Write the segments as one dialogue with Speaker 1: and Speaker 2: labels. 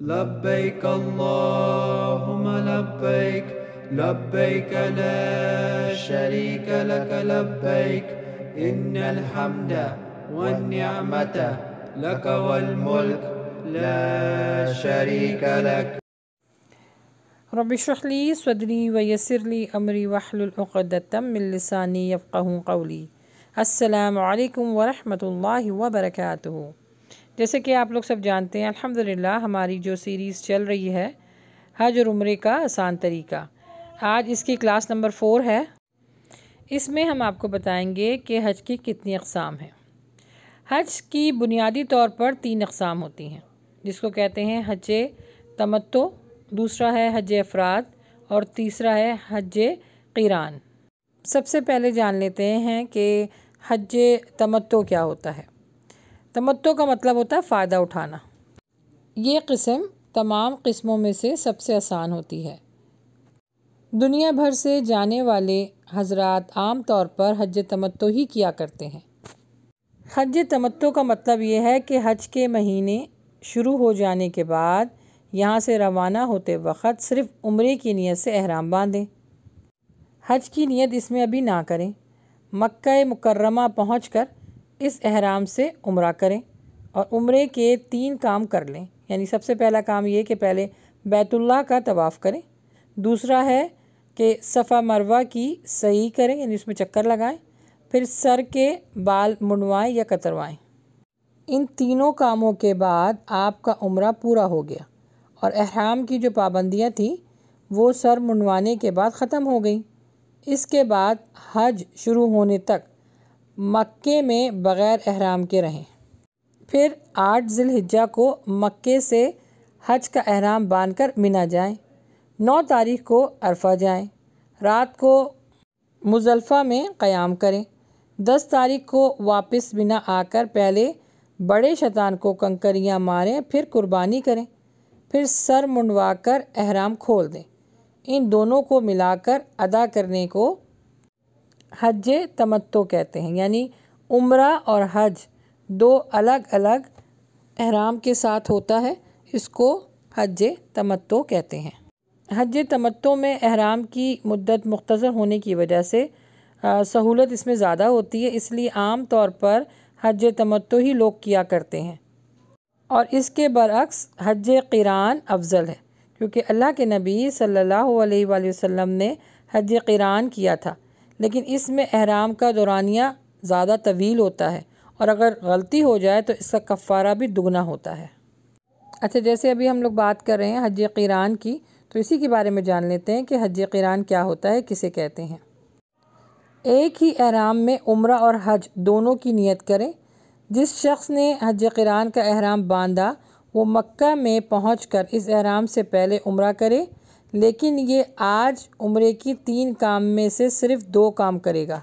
Speaker 1: لبيك اللهم لبيك لبيك لا شريك لك لبيك إن الحمد والنعمة لك والملك لا شريك لك رب اشرح لي صدري ويسر لي أمري واحلل عقدة من لساني يفقه قولي السلام عليكم ورحمة الله وبركاته जैसे कि आप लोग सब जानते हैं अल्हम्दुलिल्लाह हमारी जो सीरीज़ चल रही है हज और उम्र का आसान तरीका आज इसकी क्लास नंबर फ़ोर है इसमें हम आपको बताएंगे कि हज की कितनी अकसाम हैं हज की बुनियादी तौर पर तीन अकसाम होती हैं जिसको कहते हैं हज तमत्तो दूसरा है हज अफराद और तीसरा है हज किरान सबसे पहले जान लेते हैं कि हज तमत्तो क्या होता है तमत्तो का मतलब होता है फ़ायदा उठाना ये किस्म तमाम किस्मों में से सबसे आसान होती है दुनिया भर से जाने वाले हजरात आम तौर पर हज तमत्तो ही किया करते हैं हज तमत्तो का मतलब ये है कि हज के महीने शुरू हो जाने के बाद यहाँ से रवाना होते वक्त सिर्फ उम्र की नीयत से अहराम बांधें हज की नीयत इसमें अभी ना करें मक् मुकरमा पहुँच कर इस अहराम से उम्र करें और उम्र के तीन काम कर लें यानी सबसे पहला काम ये कि पहले बैतुल्ला का तवाफ़ करें दूसरा है कि सफ़ा मरवा की सही करें यानी उसमें चक्कर लगाएं फिर सर के बाल मुंडवाएं या कतरवाएं इन तीनों कामों के बाद आपका उम्र पूरा हो गया और अहराम की जो पाबंदियाँ थी वो सर मुंडवाने के बाद ख़त्म हो गई इसके बाद हज शुरू होने तक मक्के में बग़ैर अहराम के रहें फिर आठ जिलहिजा को मक्के से हज का अहराम बांध कर मिना जाएँ नौ तारीख को अरफा जाएँ रात को मुजलफ़ा में क़याम करें दस तारीख को वापस बिना आकर पहले बड़े शैतान को कंकरियाँ मारें फिर कुर्बानी करें फिर सर मुंडवाकर अहराम खोल दें इन दोनों को मिलाकर अदा करने को हज तमत्तो कहते हैं यानी उम्र और हज दो अलग अलग अहराम के साथ होता है इसको हज तमत्तो कहते हैं हज तमत्तो में अहराम की मुद्दत मुख्तर होने की वजह से सहूलत इसमें ज़्यादा होती है इसलिए आम तौर पर हज तमत्तो ही लोग किया करते हैं और इसके बरक्स हज क़िरान अफजल है क्योंकि अल्लाह के नबी सल्लल्लाहु अलैहि वसल्लम ने हज क़िरान किया था लेकिन इसमें अहराम का दौरानिया ज़्यादा तवील होता है और अगर गलती हो जाए तो इसका कफ़ारा भी दुगना होता है अच्छा जैसे अभी हम लोग बात कर रहे हैं हज क़ीरान की तो इसी के बारे में जान लेते हैं कि हज क़ीरान क्या होता है किसे कहते हैं एक ही अहराम में उम्र और हज दोनों की नियत करें जिस शख्स ने हज क़ीरान का अहराम बांधा वो मक्का में पहुँच कर इस अहराम से पहले उम्र करे लेकिन ये आज उम्र की तीन काम में से सिर्फ दो काम करेगा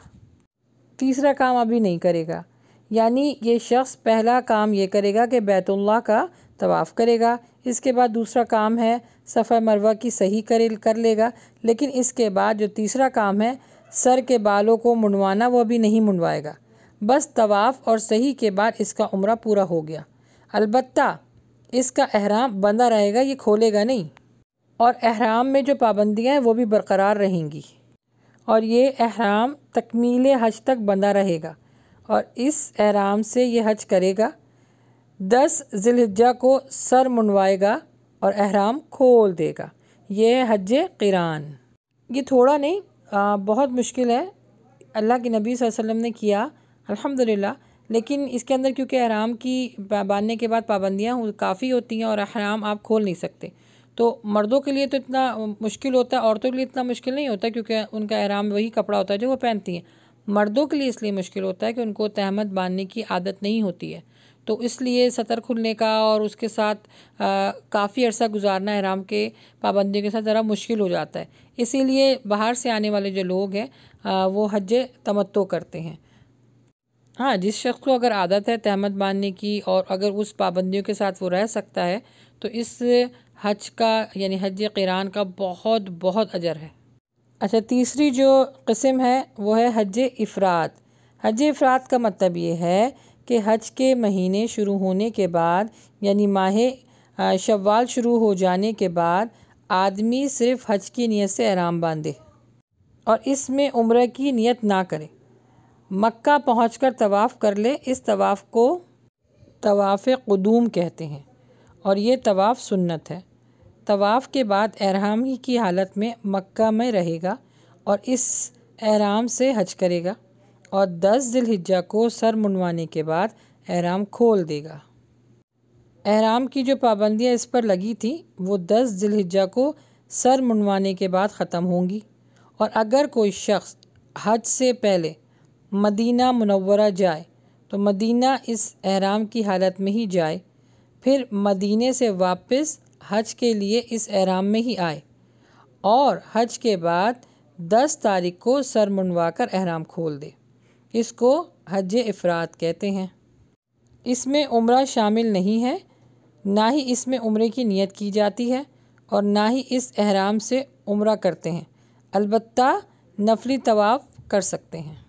Speaker 1: तीसरा काम अभी नहीं करेगा यानी ये शख्स पहला काम ये करेगा कि बैतुल्ला का तवाफ़ करेगा इसके बाद दूसरा काम है सफ़ा मरवा की सही कर कर लेगा लेकिन इसके बाद जो तीसरा काम है सर के बालों को मुंडवाना वो भी नहीं मुंडवाएगा बस तवाफ़ और सही के बाद इसका उम्र पूरा हो गया अलबत्ता इसका अहराम बंदा रहेगा ये खोलेगा नहीं और अहराम में जो पाबंदियाँ हैं वो भी बरकरार रहेंगी और ये अहराम तकमील हज तक बंधा रहेगा और इस अहराम से ये हज करेगा दस जिलहजा को सर मुनवाएगा और अहराम खोल देगा ये हज किरान ये थोड़ा नहीं आ, बहुत मुश्किल है अल्लाह के नबी वसल्लम ने किया अल्हम्दुलिल्लाह लेकिन इसके अंदर क्योंकि अहराम की बांधने के बाद पाबंदियाँ काफ़ी होती हैं और अहराम आप खोल नहीं सकते तो मर्दों के लिए तो इतना मुश्किल होता है औरतों के लिए इतना मुश्किल नहीं होता क्योंकि उनका अहराम वही कपड़ा होता है जो वो पहनती हैं मर्दों के लिए इसलिए मुश्किल होता है कि उनको तहमद बांधने की आदत नहीं होती है तो इसलिए सतर खुलने का और उसके साथ काफ़ी अर्सा गुजारना हराम के पाबंदियों के साथ ज़रा मुश्किल हो जाता है इसीलिए बाहर से आने वाले जो लोग हैं वो हज तमत्तो करते हैं हाँ जिस शख्स को अगर आदत है तहमद बांधने की और अगर उस पाबंदियों के साथ वो रह सकता है तो इस हज का यानी हज क़िरान का बहुत बहुत अजर है अच्छा तीसरी जो कस्म है वो है हज अफराद हज अफराद का मतलब ये है कि हज के महीने शुरू होने के बाद यानी माह शवाल शुरू हो जाने के बाद आदमी सिर्फ हज की नीयत से आराम बांधे और इसमें उम्र की नीयत ना करे मक्का पहुँच तवाफ़ कर ले इस तवाफ़ को तवाफ़ कदूम कहते हैं और ये तवाफ़ सुन्नत है तवाफ़ के बाद एहराम ही की हालत में मक्का में रहेगा और इस एहराम से हज करेगा और दस दिलहिज्जा को सर मुनवाने के बाद एहराम खोल देगा एहराम की जो पाबंदियाँ इस पर लगी थी वो दस दिलहिज्जा को सर मुनवाने के बाद ख़त्म होंगी और अगर कोई शख्स हज से पहले मदीना मुनवरा जाए तो मदीना इस एहराम की हालत में ही जाए फिर मदीने से वापस हज के लिए इस एहराम में ही आए और हज के बाद दस तारीख को सर मुनवा कर एहराम खोल दे इसको हज अफराद कहते हैं इसमें उम्र शामिल नहीं है ना ही इसमें उम्र की नीयत की जाती है और ना ही इस एहराम से उम्र करते हैं अलबत् नफली तवाफ़ कर सकते हैं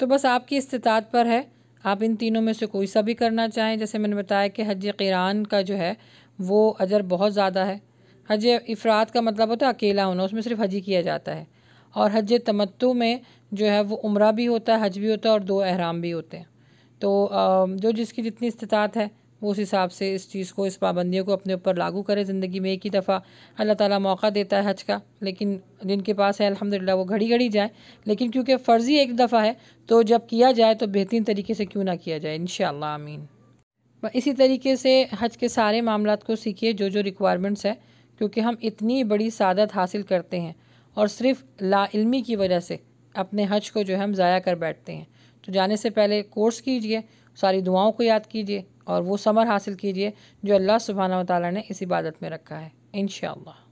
Speaker 1: तो बस आपकी इस्तात पर है आप इन तीनों में से कोई सा भी करना चाहें जैसे मैंने बताया कि हज क़रान का जो है वो अजर बहुत ज़्यादा है हज इफ़रात का मतलब होता है अकेला होना उसमें सिर्फ हज ही किया जाता है और हज तमत्तु में जो है वो उम्र भी होता है हज भी होता है और दो अहराम भी होते हैं तो जो जिसकी जितनी इस्तात है वो उस हिसाब से इस चीज़ को इस पाबंदियों को अपने ऊपर लागू करें ज़िंदगी में एक ही दफ़ा अल्लाह ताला मौका देता है हज का लेकिन जिनके पास है अल्हम्दुलिल्लाह वो घड़ी घड़ी जाए लेकिन क्योंकि फ़र्ज़ी एक दफ़ा है तो जब किया जाए तो बेहतरीन तरीके से क्यों ना किया जाए इन आमीन इसी तरीके से हज के सारे मामला को सीखिए जो जो रिक्वायरमेंट्स है क्योंकि हम इतनी बड़ी सादत हासिल करते हैं और सिर्फ लामी की वजह से अपने हज को जो है हम ज़ाया कर बैठते हैं तो जाने से पहले कोर्स कीजिए सारी दुआओं को याद कीजिए और वो समर हासिल कीजिए जो अल्लाह सुबहाना ताली ने इस इबादत में रखा है इन